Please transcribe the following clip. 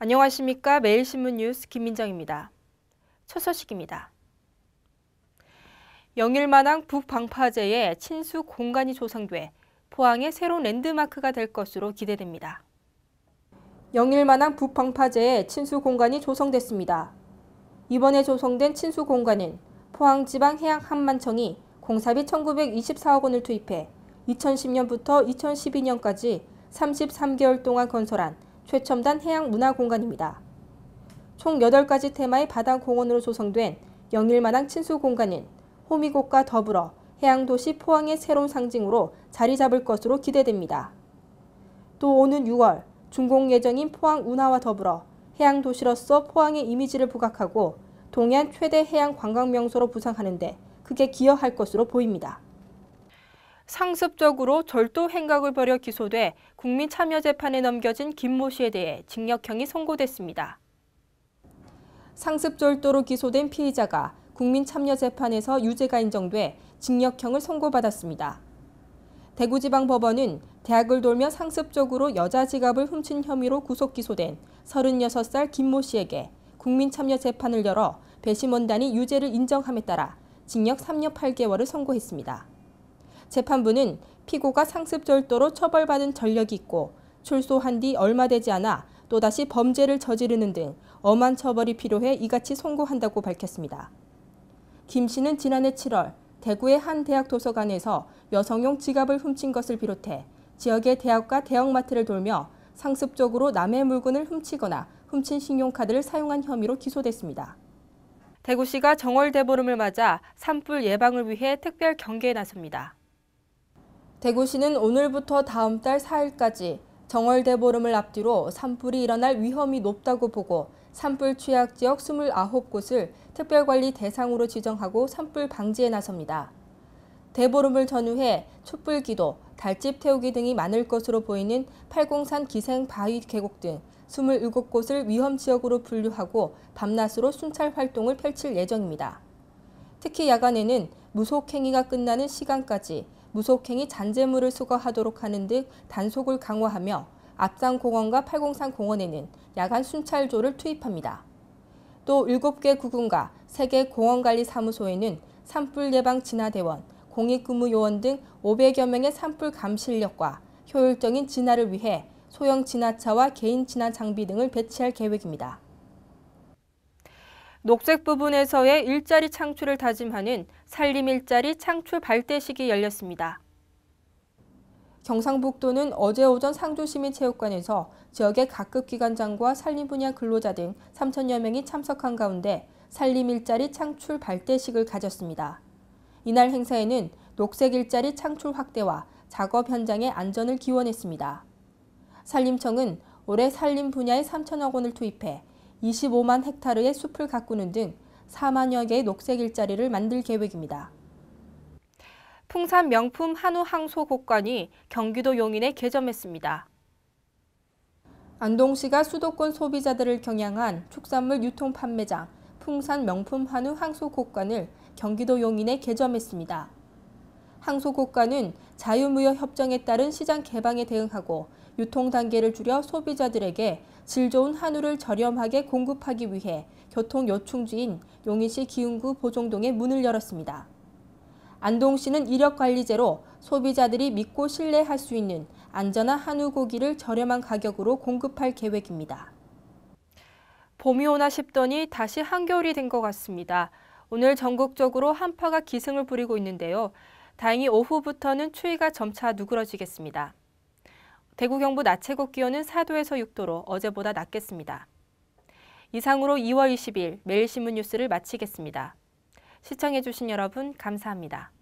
안녕하십니까. 매일신문 뉴스 김민정입니다. 첫 소식입니다. 영일만항 북방파제에 친수 공간이 조성돼 포항의 새로운 랜드마크가 될 것으로 기대됩니다. 영일만항 북방파제에 친수 공간이 조성됐습니다. 이번에 조성된 친수 공간은 포항지방해양항만청이 공사비 1924억 원을 투입해 2010년부터 2012년까지 33개월 동안 건설한 최첨단 해양 문화 공간입니다. 총 8가지 테마의 바다 공원으로 조성된 영일만항 친수 공간은 호미곶과 더불어 해양도시 포항의 새로운 상징으로 자리 잡을 것으로 기대됩니다. 또 오는 6월 준공 예정인 포항 운하와 더불어 해양도시로서 포항의 이미지를 부각하고 동해안 최대 해양 관광 명소로 부상하는데 크게 기여할 것으로 보입니다. 상습적으로 절도 행각을 벌여 기소돼 국민참여재판에 넘겨진 김 모 씨에 대해 징역형이 선고됐습니다. 상습절도로 기소된 피의자가 국민참여재판에서 유죄가 인정돼 징역형을 선고받았습니다. 대구지방법원은 대학을 돌며 상습적으로 여자 지갑을 훔친 혐의로 구속 기소된 36살 김 모 씨에게 국민참여재판을 열어 배심원단이 유죄를 인정함에 따라 징역 3년 8개월을 선고했습니다. 재판부는 피고가 상습절도로 처벌받은 전력이 있고 출소한 뒤 얼마 되지 않아 또다시 범죄를 저지르는 등 엄한 처벌이 필요해 이같이 송고한다고 밝혔습니다. 김 씨는 지난해 7월 대구의 한 대학 도서관에서 여성용 지갑을 훔친 것을 비롯해 지역의 대학과 대형마트를 돌며 상습적으로 남의 물건을 훔치거나 훔친 신용카드를 사용한 혐의로 기소됐습니다. 대구시가 정월 대보름을 맞아 산불 예방을 위해 특별 경계에 나섭니다. 대구시는 오늘부터 다음 달 4일까지 정월대보름을 앞뒤로 산불이 일어날 위험이 높다고 보고 산불 취약 지역 29곳을 특별관리 대상으로 지정하고 산불 방지에 나섭니다. 대보름을 전후해 촛불기도, 달집 태우기 등이 많을 것으로 보이는 팔공산 기생 바위 계곡 등 27곳을 위험지역으로 분류하고 밤낮으로 순찰 활동을 펼칠 예정입니다. 특히 야간에는 무속행위가 끝나는 시간까지 무속행위 잔재물을 수거하도록 하는 등 단속을 강화하며 압산공원과 팔공산공원에는 야간 순찰조를 투입합니다. 또 7개 구군과 3개 공원관리사무소에는 산불 예방 진화대원, 공익근무요원 등 500여 명의 산불 감시력과 효율적인 진화를 위해 소형 진화차와 개인 진화 장비 등을 배치할 계획입니다. 녹색 부분에서의 일자리 창출을 다짐하는 산림 일자리 창출 발대식이 열렸습니다. 경상북도는 어제 오전 상주시민체육관에서 지역의 각급 기관장과 산림 분야 근로자 등 3천여 명이 참석한 가운데 산림 일자리 창출 발대식을 가졌습니다. 이날 행사에는 녹색 일자리 창출 확대와 작업 현장의 안전을 기원했습니다. 산림청은 올해 산림 분야에 3천억 원을 투입해 25만 헥타르의 숲을 가꾸는 등 4만여 개의 녹색 일자리를 만들 계획입니다. 풍산 명품 한우 항소 곡관이 경기도 용인에 개점했습니다. 안동시가 수도권 소비자들을 경향한 축산물 유통 판매장 풍산 명품 한우 항소 곡관을 경기도 용인에 개점했습니다. 항소 곡관은 자유무역 협정에 따른 시장 개방에 대응하고 유통 단계를 줄여 소비자들에게 질 좋은 한우를 저렴하게 공급하기 위해 교통 요충지인 용인시 기흥구 보종동에 문을 열었습니다. 안동시는 이력관리제로 소비자들이 믿고 신뢰할 수 있는 안전한 한우 고기를 저렴한 가격으로 공급할 계획입니다. 봄이 오나 싶더니 다시 한겨울이 된 것 같습니다. 오늘 전국적으로 한파가 기승을 부리고 있는데요. 다행히 오후부터는 추위가 점차 누그러지겠습니다. 대구 경부낮 최고 기온은 4도에서 6도로 어제보다 낮겠습니다. 이상으로 2월 20일 매일신문 뉴스를 마치겠습니다. 시청해주신 여러분 감사합니다.